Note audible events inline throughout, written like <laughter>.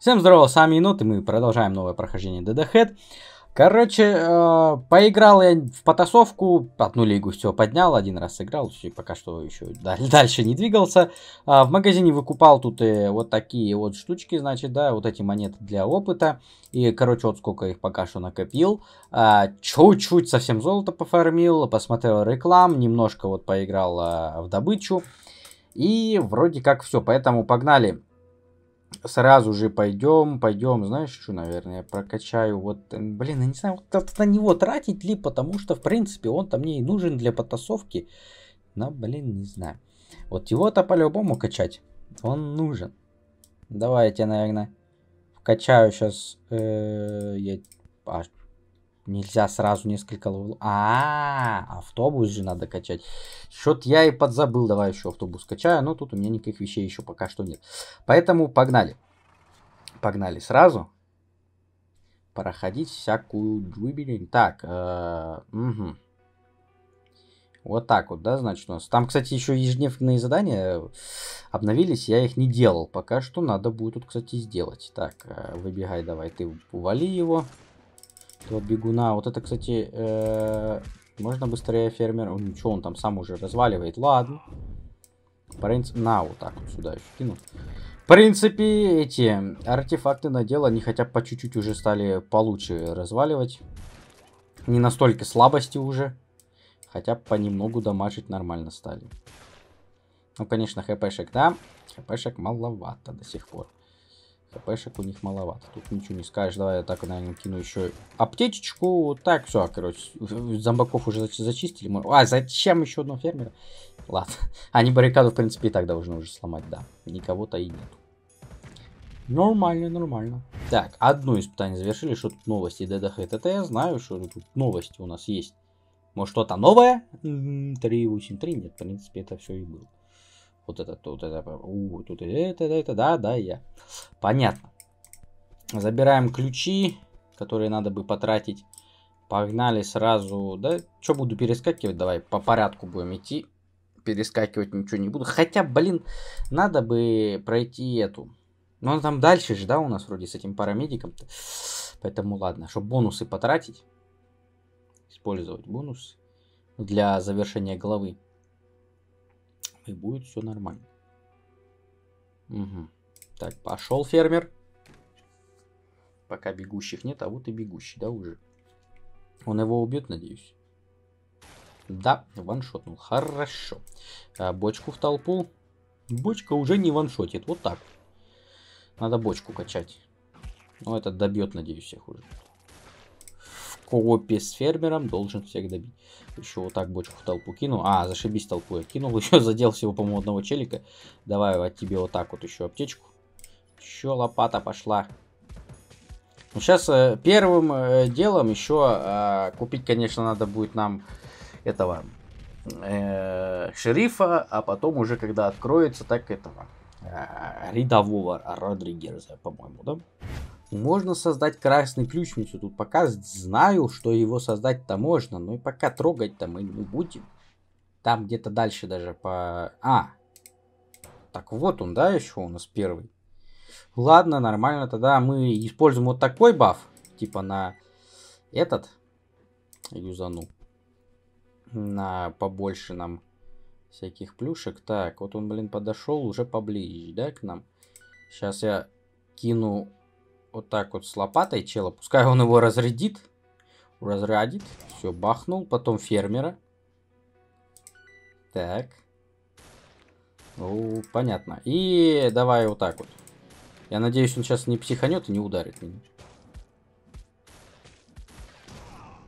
Всем здорово, с вами Енот, и мы продолжаем новое прохождение DD Короче, э, поиграл я в потасовку, одну лигу все поднял, один раз сыграл, и пока что еще <laughs> дальше не двигался. Э, в магазине выкупал тут э, вот такие вот штучки, значит, да, вот эти монеты для опыта. И, короче, вот сколько их пока что накопил. А, чуть-чуть э, совсем золото пофармил, посмотрел реклам, немножко вот поиграл э, в добычу. И вроде как все, поэтому погнали сразу же пойдем, пойдем, знаешь, что, наверное, прокачаю, вот, блин, я не знаю, вот на него тратить ли, потому что, в принципе, он-то мне и нужен для потасовки, но, блин, не знаю. Вот его-то по-любому качать, он нужен. Давайте, наверное, вкачаю сейчас, э, я, а, Нельзя сразу несколько левел. А, автобус же надо качать. Счет я и подзабыл. Давай еще автобус качаю. Но тут у меня никаких вещей еще пока что нет. Поэтому погнали. Погнали сразу. Проходить всякую джуберин. Так, угу. Вот так вот, да, значит, у нас. Там, кстати, еще ежедневные задания э, обновились, я их не делал пока что. Надо будет тут, кстати, сделать. Так, э, выбегай давай, ты ували его этого бегуна. Вот это, кстати, э, можно быстрее фермер... Ну, что он там сам уже разваливает? Ладно. Принц... На, вот так вот сюда еще кину. В принципе, эти артефакты на дело, они хотя бы по чуть-чуть уже стали получше разваливать. Не настолько слабости уже. Хотя бы понемногу дамажить нормально стали. Ну, конечно, хпшек, да? Хпшек маловато до сих пор. ХПшек у них маловато. Тут ничего не скажешь. Давай я так, наверное, кину еще аптечечку. так, все, короче. Зомбаков уже зачистили. А, зачем еще одного фермера? Ладно. <laughs> Они баррикаду, в принципе, и так должны уже сломать, да. Никого-то и нету. Нормально, нормально. Так, одно испытание завершили. Что тут новости Да ДДХ это Я знаю, что тут новости у нас есть. Может, что-то новое? 383? Нет, в принципе, это все и было. Вот это, вот это, у, тут это, это, это, да, да, я. Понятно. Забираем ключи, которые надо бы потратить. Погнали сразу. Да, что буду перескакивать? Давай по порядку будем идти. Перескакивать ничего не буду. Хотя, блин, надо бы пройти эту. Но ну, там дальше же, да, у нас вроде с этим парамедиком. -то. Поэтому ладно, чтобы бонусы потратить. Использовать бонус для завершения главы и будет все нормально. Угу. Так, пошел фермер. Пока бегущих нет, а вот и бегущий, да, уже. Он его убьет, надеюсь. Да, ваншотнул. Хорошо. А, бочку в толпу. Бочка уже не ваншотит. Вот так. Надо бочку качать. Ну, этот добьет, надеюсь, всех уже коопе с фермером должен всех добить. Еще вот так бочку в толпу кину. А, зашибись толпу я кинул. <laughs> Еще задел всего, по-моему, одного челика. Давай от тебе вот так вот еще аптечку. Еще лопата пошла. Ну, сейчас э, первым э, делом еще э, купить, конечно, надо будет нам этого э, шерифа, а потом уже, когда откроется, так этого э, рядового Родригерза, по-моему, да? можно создать красный ключницу. Тут пока знаю, что его создать-то можно, но и пока трогать-то мы не будем. Там где-то дальше даже по... А! Так вот он, да, еще у нас первый. Ладно, нормально, тогда мы используем вот такой баф. Типа на этот юзану. На побольше нам всяких плюшек. Так, вот он, блин, подошел уже поближе, да, к нам. Сейчас я кину вот так вот с лопатой чела. Пускай он его разрядит. Разрядит. Все, бахнул. Потом фермера. Так. О, понятно. И давай вот так вот. Я надеюсь, он сейчас не психанет и не ударит меня.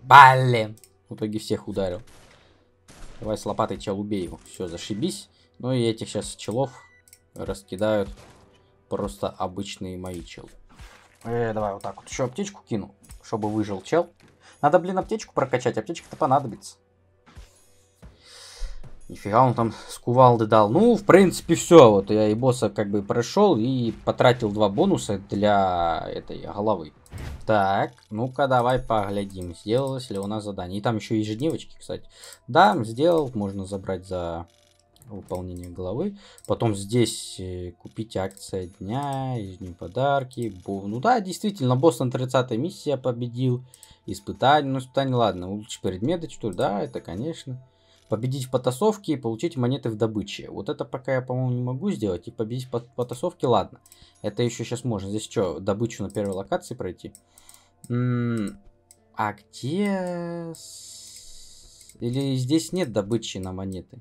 Блин. В итоге всех ударил. Давай с лопатой чел убей его. Все, зашибись. Ну и этих сейчас челов раскидают просто обычные мои челы. Э, давай вот так вот. Еще аптечку кину, чтобы выжил чел. Надо, блин, аптечку прокачать. Аптечка-то понадобится. Нифига он там с кувалды дал. Ну, в принципе, все. Вот я и босса как бы прошел и потратил два бонуса для этой головы. Так, ну-ка давай поглядим, сделалось ли у нас задание. И там еще ежедневочки, кстати. Да, сделал, можно забрать за выполнения главы, Потом здесь э, купить акция дня, из нее подарки. Ну да, действительно, босс на 30 миссия победил. Испытание, ну испытание, ладно, лучше предметы, что ли, да, это конечно. Победить в потасовке и получить монеты в добыче. Вот это пока я, по-моему, не могу сделать. И победить в потасовке, ладно. Это еще сейчас можно. Здесь что, добычу на первой локации пройти? М м-м, а где... Или здесь нет добычи на монеты?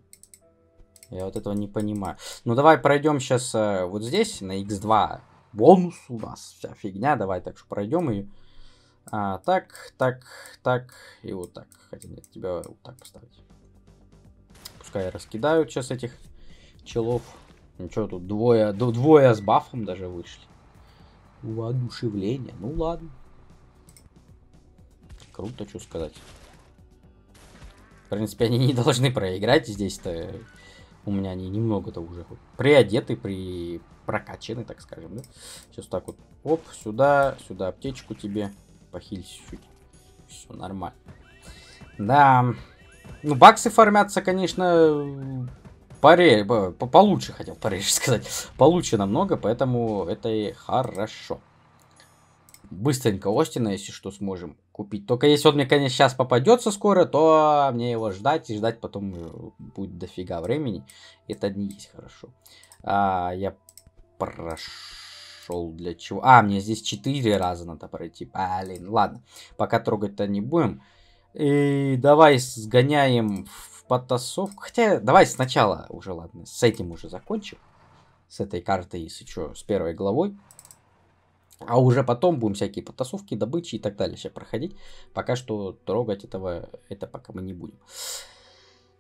Я вот этого не понимаю. Ну, давай пройдем сейчас э, вот здесь, на x2. Бонус у нас, вся фигня. Давай так что пройдем и... А, так, так, так и вот так. Хотя нет, тебя вот так поставить. Пускай раскидают сейчас этих челов. Ничего, ну, тут двое, двое с бафом даже вышли. Воодушевление, ну ладно. Круто, что сказать. В принципе, они не должны проиграть здесь-то. У меня они немного-то уже приодеты, при прокачены так скажем, да? Сейчас так вот, оп, сюда, сюда аптечку тебе, похиль чуть. Все нормально. Да, ну баксы формятся конечно, поре... получше, хотел пореже <laughs> сказать, получше намного, поэтому это и хорошо быстренько Остина, если что, сможем купить. Только если он мне, конечно, сейчас попадется скоро, то мне его ждать и ждать потом будет дофига времени. Это не есть хорошо. А, я прошел для чего? А, мне здесь 4 раза надо пройти. Блин, ладно. Пока трогать-то не будем. И давай сгоняем в потасовку. Хотя, давай сначала уже, ладно, с этим уже закончим. С этой картой, если что, с первой главой. А уже потом будем всякие потасовки, добычи и так далее сейчас проходить. Пока что трогать этого, это пока мы не будем.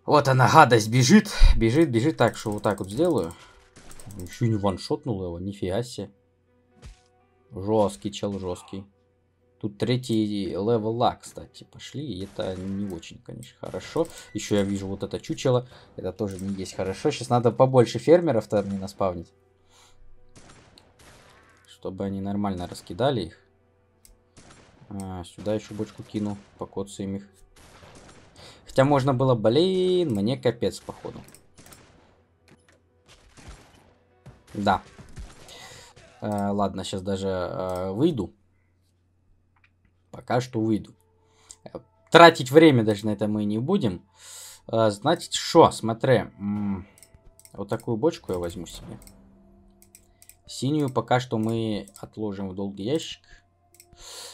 Вот она, гадость, бежит, бежит, бежит. Так, что вот так вот сделаю. Еще не ваншотнул его, нифига себе. Жесткий чел, жесткий. Тут третий левела, кстати, пошли. И это не очень, конечно, хорошо. Еще я вижу вот это чучело. Это тоже не есть хорошо. Сейчас надо побольше фермеров-то мне наспавнить чтобы они нормально раскидали их. А, сюда еще бочку кину, покоцаем их. Хотя можно было, блин, мне капец, походу. Да. Э, ладно, сейчас даже э, выйду. Пока что выйду. Тратить время даже на это мы не будем. Э, значит, что, смотри. М -м, вот такую бочку я возьму себе. Синюю пока что мы отложим в долгий ящик.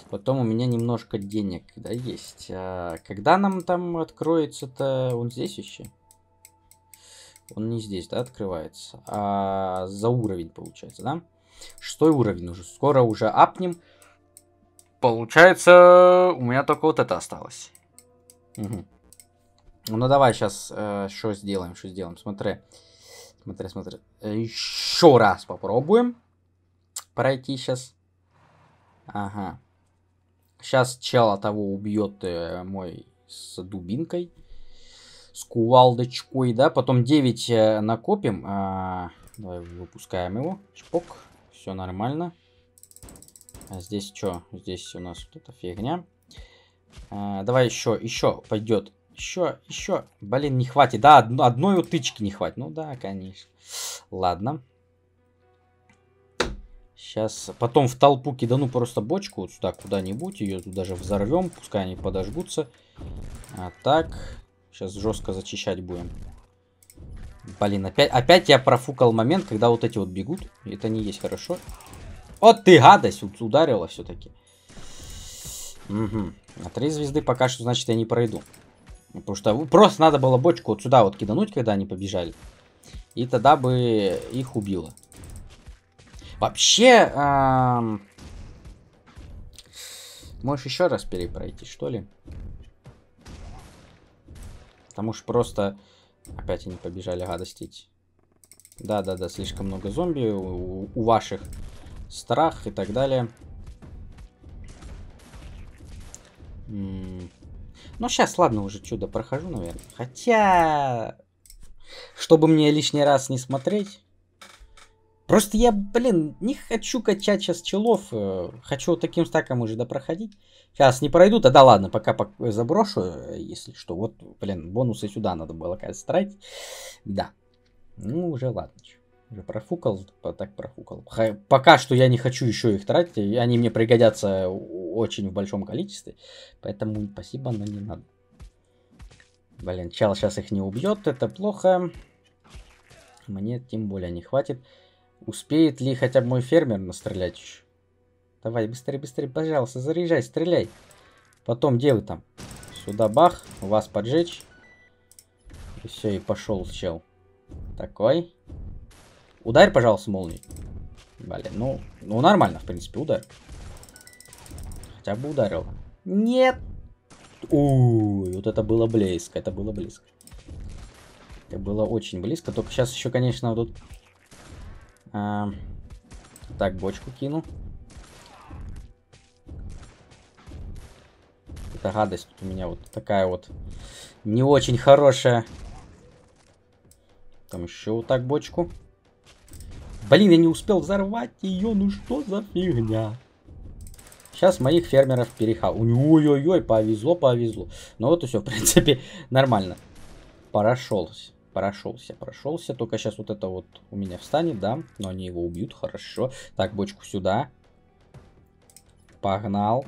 Потом у меня немножко денег, да, есть. А когда нам там откроется-то... Он здесь еще? Он не здесь, да, открывается. А за уровень, получается, да? Шестой уровень уже. Скоро уже апнем. Получается, у меня только вот это осталось. Угу. Ну давай сейчас э, что сделаем, что сделаем. Смотри. Смотри, смотри. Еще раз попробуем пройти сейчас. Ага. Сейчас чела того убьет э, мой с дубинкой. С кувалдочкой, да. Потом 9 э, накопим. А, давай выпускаем его. Шпок. Все нормально. А здесь что? Здесь у нас вот эта фигня. А, давай еще, еще пойдет еще, еще. Блин, не хватит. Да, од одной утычки не хватит. Ну да, конечно. Ладно. Сейчас потом в толпу кидану просто бочку вот сюда куда-нибудь. Ее тут даже взорвем. Пускай они подожгутся. А так. Сейчас жестко зачищать будем. Блин, опять, опять я профукал момент, когда вот эти вот бегут. Это не есть хорошо. Вот ты гадость ударила все-таки. Угу. А три звезды пока что, значит, я не пройду. Потому что просто надо было бочку вот сюда вот кидануть, когда они побежали. И тогда бы их убило. Вообще... Эм... Можешь еще раз перепройти, что ли? Потому что просто... Опять они побежали гадостить. Да-да-да, слишком много зомби у, у ваших страх и так далее. М ну, сейчас, ладно, уже чудо прохожу, наверное. Хотя... Чтобы мне лишний раз не смотреть... Просто я, блин, не хочу качать сейчас челов. Э, хочу таким стаком уже допроходить. Сейчас не пройду, тогда ладно, пока заброшу, э, если что. Вот, блин, бонусы сюда надо было, кажется, тратить. Да. Ну, уже ладно. Я профукал, так профукал. Пока что я не хочу еще их тратить, они мне пригодятся очень в большом количестве, поэтому спасибо, но не надо. Блин, Чал сейчас их не убьет, это плохо. Мне тем более не хватит. Успеет ли хотя бы мой фермер настрелять еще? Давай, быстрее, быстрее, пожалуйста, заряжай, стреляй. Потом, где вы там? Сюда бах, вас поджечь. И все, и пошел чел. Такой. Ударь, пожалуйста, молнией. Блин, ну, ну нормально, в принципе, удар. Хотя бы ударил. Нет! Ой, вот это было близко, это было близко. Это было очень близко, только сейчас еще, конечно, тут... А, так, бочку кину. Это гадость тут у меня вот такая вот не очень хорошая. Там еще вот так бочку. Блин, я не успел взорвать ее, ну что за фигня? Сейчас моих фермеров переха... Ой-ой-ой, повезло, повезло. Ну вот и все, <laughs> в принципе, нормально. Прошелся, прошелся, прошелся. Только сейчас вот это вот у меня встанет, да? Но они его убьют, хорошо. Так, бочку сюда. Погнал.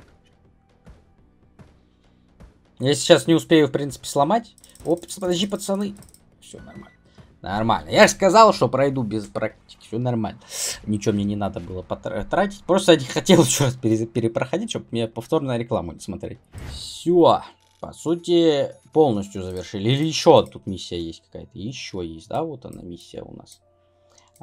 Я сейчас не успею, в принципе, сломать. Оп, подожди, пацаны. Все нормально. Нормально. Я же сказал, что пройду без практики. Все нормально. Ничего мне не надо было потратить. Просто я не хотел <laughs> еще раз перепроходить, чтобы мне повторно рекламу не смотреть. Все. По сути, полностью завершили. Или еще тут миссия есть какая-то. Еще есть, да? Вот она миссия у нас.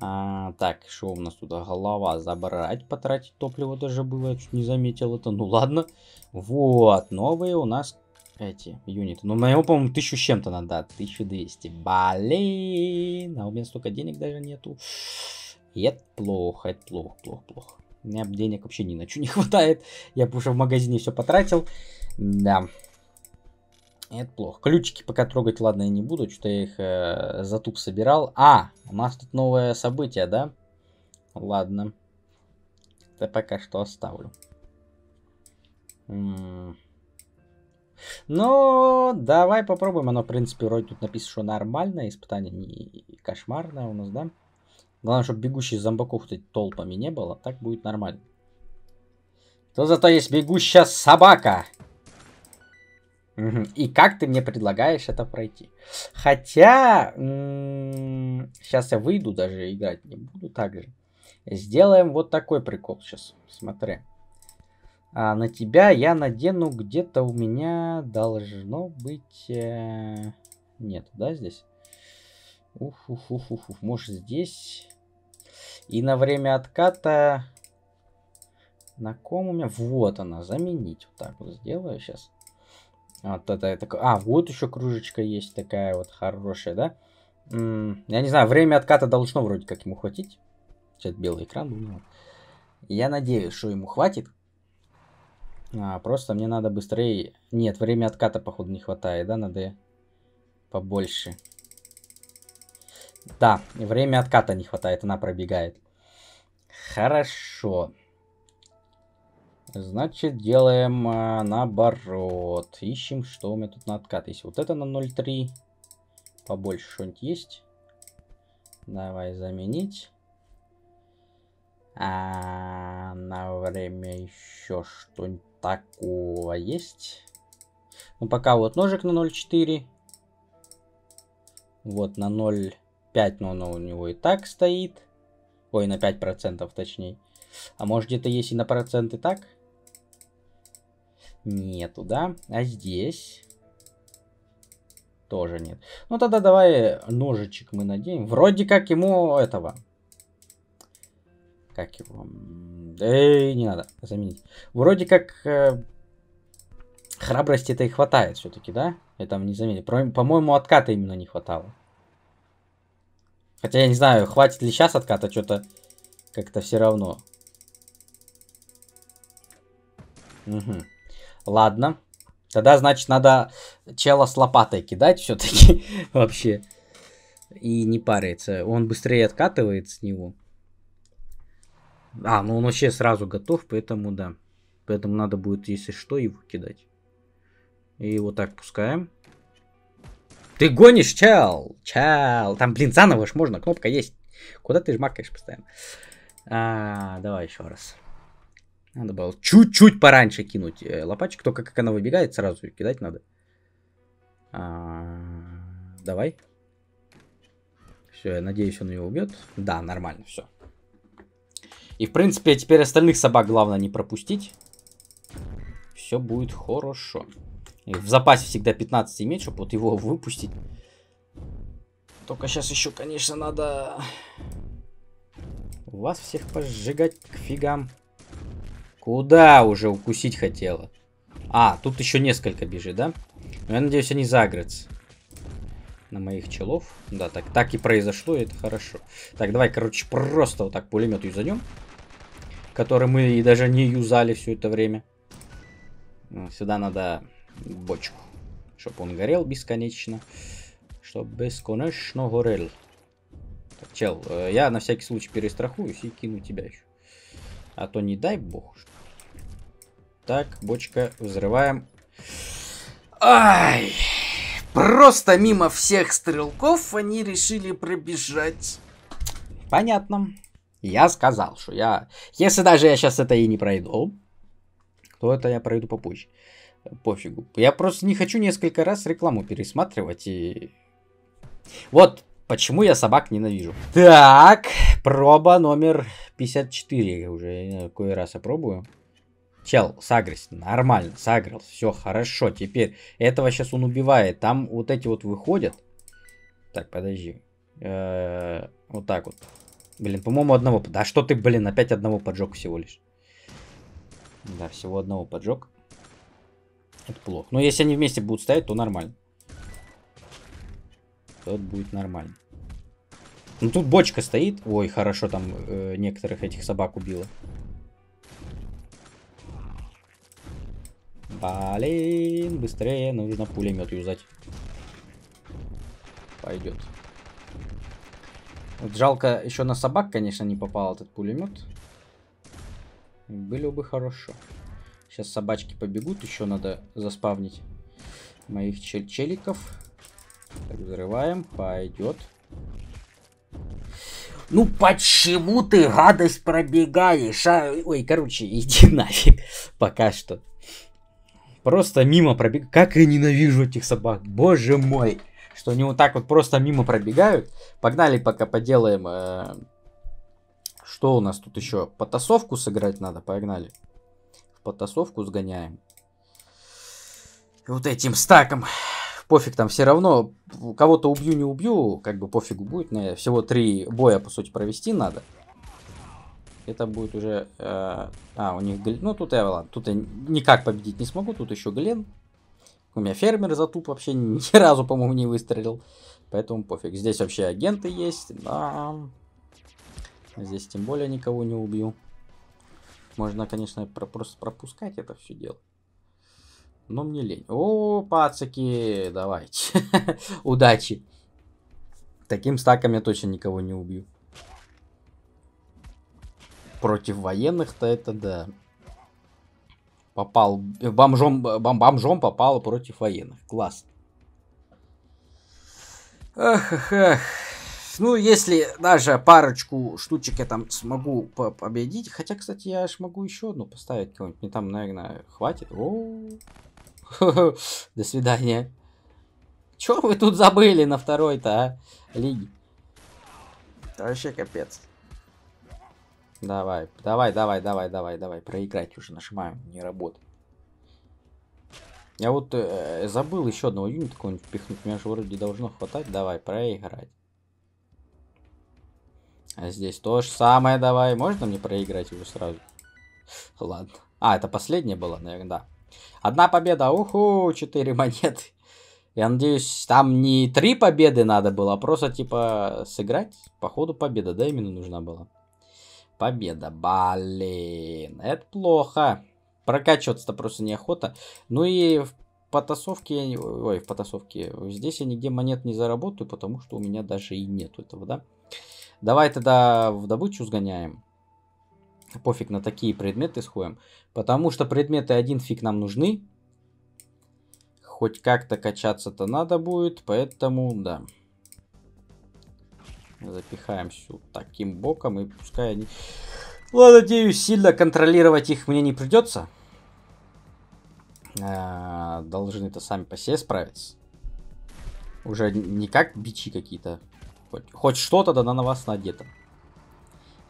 А, так, что у нас тут? Голова забрать, потратить топливо даже было. Я чуть не заметил это. Ну ладно. Вот, новые у нас эти юниты. Ну, на его по-моему, тысячу чем-то надо. Да, 1200. Блин. А у меня столько денег даже нету. И это плохо, это плохо, плохо, плохо. У меня денег вообще ни на что не <laughs> хватает. Я бы уже в магазине все потратил. Да. Это плохо. Ключики пока трогать, ладно, я не буду. Что-то я их э, затуп собирал. А, у нас тут новое событие, да? Ладно. Это пока что оставлю. М -м но давай попробуем. Оно, в принципе, вроде тут написано, что нормальное испытание, не кошмарное у нас, да? Главное, чтобы бегущих зомбаков -то толпами не было. Так будет нормально. То зато есть бегущая собака. И как ты мне предлагаешь это пройти? Хотя... Сейчас м-м, я выйду даже, играть не буду так же. Сделаем вот такой прикол сейчас. Смотри. А на тебя я надену где-то у меня должно быть... Э, нет, да, здесь? Ух, ух, ух, ух, ух, может здесь? И на время отката... На ком у меня? Вот она, заменить. Вот так вот сделаю сейчас. Вот это, это... А, вот еще кружечка есть такая вот хорошая, да? М я не знаю, время отката должно вроде как ему хватить. Сейчас белый экран. Ну, ну. Я надеюсь, что ему хватит. А, просто мне надо быстрее... Нет, время отката, походу, не хватает, да, надо побольше. Да, время отката не хватает, она пробегает. Хорошо. Значит, делаем а, наоборот. Ищем, что у меня тут на откат есть. Вот это на 0.3. Побольше что-нибудь есть. Давай заменить. А, на время еще что-нибудь такого есть. Ну, пока вот ножик на 0,4. Вот на 0,5, но оно у него и так стоит. Ой, на 5% точнее. А может где-то есть и на процент и так? Нету, да? А здесь? Тоже нет. Ну тогда давай ножичек мы наденем. Вроде как ему этого как его? Эй, не надо, заменить. Вроде как э, храбрости это и хватает все-таки, да? Я там не заметил. По-моему, отката именно не хватало. Хотя я не знаю, хватит ли сейчас отката, что-то как-то все равно. Угу. Ладно. Тогда, значит, надо чела с лопатой кидать все-таки <laughs> вообще. И не париться. Он быстрее откатывает с него. А, ну он вообще сразу готов, поэтому да. Поэтому надо будет, если что, его кидать. И вот так пускаем. Ты гонишь, чел! Чел! Там, блин, заново ж можно, кнопка есть. Куда ты жмакаешь постоянно? А, давай еще раз. Надо было чуть-чуть пораньше кинуть э, лопатчик. Только как она выбегает, сразу ее кидать надо. А, давай. Все, я надеюсь, он ее убьет. Да, нормально, все. И, в принципе, теперь остальных собак главное не пропустить. Все будет хорошо. И в запасе всегда 15 иметь, чтобы вот его выпустить. Только сейчас еще, конечно, надо... Вас всех пожигать к фигам. Куда уже укусить хотела? А, тут еще несколько бежит, да? Но ну, я надеюсь, они загрятся на моих челов. Да, так, так и произошло, и это хорошо. Так, давай, короче, просто вот так пулемет юзанем который мы и даже не юзали все это время. Ну, сюда надо бочку, чтобы он горел бесконечно. Чтобы бесконечно горел. Так, чел, э, я на всякий случай перестрахуюсь и кину тебя еще. А то не дай бог. Так, бочка взрываем. Ай! Просто мимо всех стрелков они решили пробежать. Понятно. Я сказал, что я... Если даже я сейчас это и не пройду, то это я пройду попозже. Пофигу. Я просто не хочу несколько раз рекламу пересматривать и... Вот почему я собак ненавижу. Так, проба номер 54. Я уже какой раз опробую. Чел, сагрись, нормально, сагрил, все хорошо. Теперь этого сейчас он убивает. Там вот эти вот выходят. Так, подожди. Э, вот так вот. Блин, по-моему, одного... Да что ты, блин, опять одного поджег всего лишь. Да, всего одного поджег. Это плохо. Но если они вместе будут стоять, то нормально. Тут будет нормально. Ну тут бочка стоит. Ой, хорошо там э, некоторых этих собак убило. Блин, быстрее нужно пулемет юзать. Пойдет. Вот жалко, еще на собак, конечно, не попал этот пулемет. Были бы хорошо. Сейчас собачки побегут, еще надо заспавнить моих чел челиков. Так, взрываем, пойдет. Ну почему ты гадость пробегаешь? А? Ой, короче, <laughs> иди нафиг пока что. Просто мимо пробег. Как я ненавижу этих собак, боже мой что они вот так вот просто мимо пробегают. Погнали пока поделаем... Э, что у нас тут еще? Потасовку сыграть надо, погнали. В потасовку сгоняем. вот этим стаком. Пофиг там все равно. Кого-то убью, не убью. Как бы пофигу будет. Наверное. Всего три боя, по сути, провести надо. Это будет уже... Э, а, у них... Ну, тут я, ладно. Тут я никак победить не смогу. Тут еще Глен. У меня фермер затуп вообще <laughs> ни разу, по-моему, не выстрелил. Поэтому пофиг. Здесь вообще агенты есть. Да. Здесь тем более никого не убью. Можно, конечно, про просто пропускать это все дело. Но мне лень. О, пацаки, давайте. <laughs> Удачи. Таким стаком я точно никого не убью. Против военных-то это да попал, э, бомжом, бом, бомжом попала против военных. Класс. Эх, эх, эх. Ну, если даже парочку штучек я там смогу по победить. Хотя, кстати, я ж могу еще одну поставить кого-нибудь. Мне там, наверное, хватит. О -о <laughs> -о. До свидания. Чё вы тут забыли на второй-то, а? Лиги. Это вообще капец. Давай, давай, давай, давай, давай, давай. Проиграть уже нажимаем, не работает. Я вот э, э, забыл еще одного юнита какого-нибудь впихнуть. Меня же вроде должно хватать. Давай, проиграть. А здесь то же самое давай. Можно мне проиграть уже сразу? Ладно. А, это последняя была, наверное, да. Одна победа. Уху, 4 монеты. Я надеюсь, там не три победы надо было, а просто, типа, сыграть. Походу, победа, да, именно нужна была. Победа. Блин, это плохо. Прокачиваться-то просто неохота. Ну и в потасовке... Ой, в потасовке. Здесь я нигде монет не заработаю, потому что у меня даже и нету этого, да? Давай тогда в добычу сгоняем. Пофиг на такие предметы сходим. Потому что предметы один фиг нам нужны. Хоть как-то качаться-то надо будет, поэтому Да. Запихаем сюда таким боком и пускай они... Ладно, надеюсь, сильно контролировать их мне не придется. А, должны это сами по себе справиться. Уже не как бичи какие-то. Хоть, хоть что-то да на вас надето.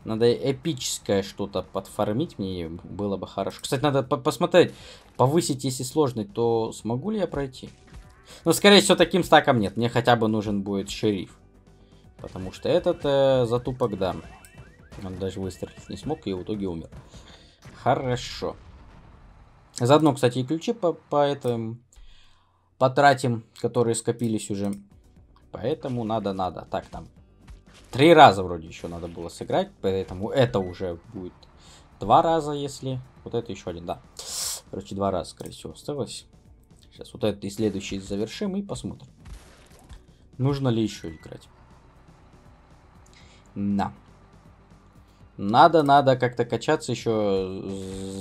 Надо эпическое что-то подформить мне было бы хорошо. Кстати, надо по посмотреть, повысить, если сложный, то смогу ли я пройти? Но, скорее всего, таким стаком нет. Мне хотя бы нужен будет шериф. Потому что этот э, затупок, да. Он даже выстрелить не смог и в итоге умер. Хорошо. Заодно, кстати, и ключи по, по этому потратим, которые скопились уже. Поэтому надо-надо. Так, там три раза вроде еще надо было сыграть, поэтому это уже будет два раза, если... Вот это еще один, да. Короче, два раза, скорее всего, осталось. Сейчас вот этот и следующий завершим и посмотрим. Нужно ли еще играть. Да. Надо, надо как-то качаться еще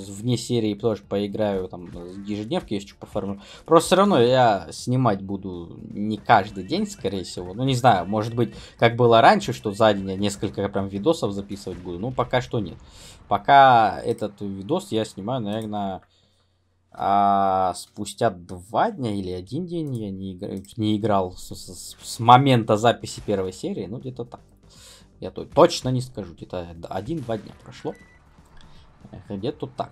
вне серии, тоже поиграю там ежедневки еще по форме. Просто все равно я снимать буду не каждый день, скорее всего. Ну, не знаю, может быть, как было раньше, что за день я несколько прям видосов записывать буду. Ну, пока что нет. Пока этот видос я снимаю, наверное, а спустя два дня или один день я не, игр... не играл с, с, с момента записи первой серии, ну где-то так. Я то точно не скажу. Где-то один-два дня прошло. Где-то так.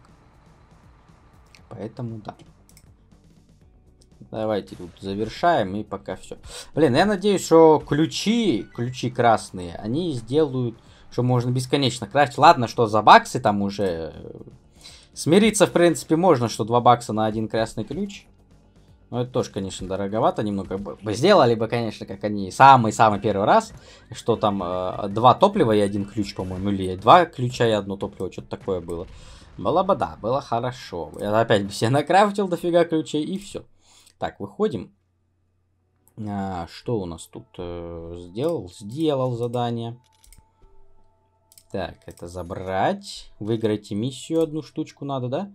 Поэтому да. Давайте тут завершаем и пока все. Блин, я надеюсь, что ключи, ключи красные, они сделают, что можно бесконечно красть. Ладно, что за баксы там уже... Смириться, в принципе, можно, что 2 бакса на один красный ключ. Ну это тоже, конечно, дороговато немного. Бы сделали бы, конечно, как они самый-самый первый раз, что там э, два топлива и один ключ, по-моему, или два ключа и одно топливо, что-то такое было. Было бы, да, было хорошо. Я опять бы себе накрафтил дофига ключей и все. Так, выходим. А, что у нас тут? Э, сделал? Сделал задание. Так, это забрать. выиграть миссию, одну штучку надо, да?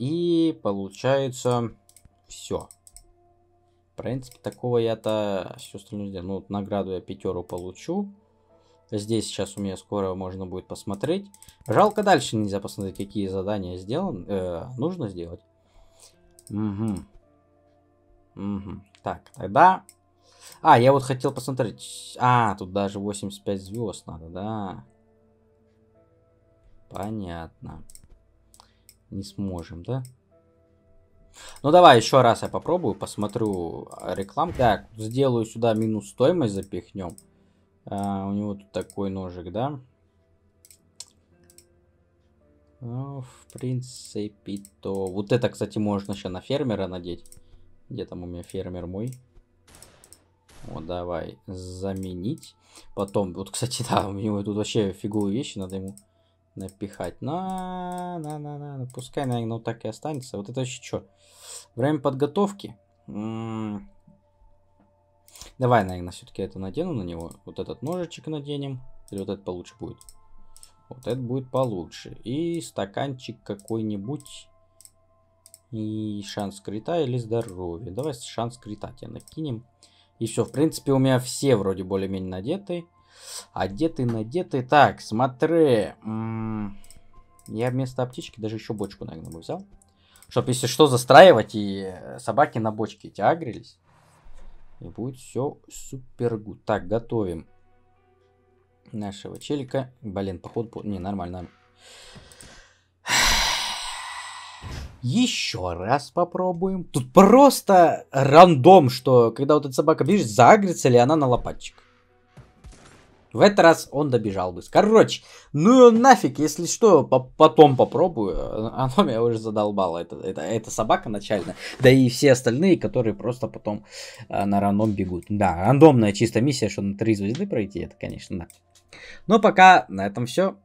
И получается все. В принципе, такого я-то все остальное сделал. Ну, награду я пятеру получу. Здесь сейчас у меня скоро можно будет посмотреть. Жалко, дальше нельзя посмотреть, какие задания сделан, э, нужно сделать. Угу. Угу. Так, тогда... А, я вот хотел посмотреть. А, тут даже 85 звезд надо, да. Понятно. Не сможем, да? Ну давай еще раз я попробую, посмотрю рекламу. Так, сделаю сюда минус стоимость, запихнем. А, у него тут такой ножик, да? Ну, в принципе, то... Вот это, кстати, можно еще на фермера надеть. Где там у меня фермер мой? Вот, давай, заменить. Потом, вот, кстати, <laughs> да, у него тут вообще фиговые вещи, надо ему напихать. На, на, на, на. -на. Ну, пускай, наверное, ну, вот так и останется. Вот это вообще что? Время подготовки. М-м. Давай, наверное, все-таки это надену на него. Вот этот ножичек наденем. Или вот это получше будет. Вот это будет получше. И стаканчик какой-нибудь. И шанс крита или здоровье. Давай шанс крита тебе накинем. И все, в принципе, у меня все вроде более-менее надеты. Одетый, надетый. Так, смотри. я вместо аптечки даже еще бочку, наверное, бы взял. Чтоб, если что, застраивать, и э, собаки на бочке эти агрились. И будет все супер гуд. Так, готовим нашего челика. Блин, походу... Не, нормально, нормально. <sighs> Еще раз попробуем. Тут просто рандом, что когда вот эта собака, видишь, загрится ли она на лопатчик. В этот раз он добежал бы. Короче, ну нафиг, если что, по потом попробую. <laughs> Оно меня уже задолбало. Это, это, это собака начально. Да и все остальные, которые просто потом э, на рандом бегут. Да, рандомная чисто миссия, что на три звезды пройти, это, конечно, да. Но ну, пока на этом все.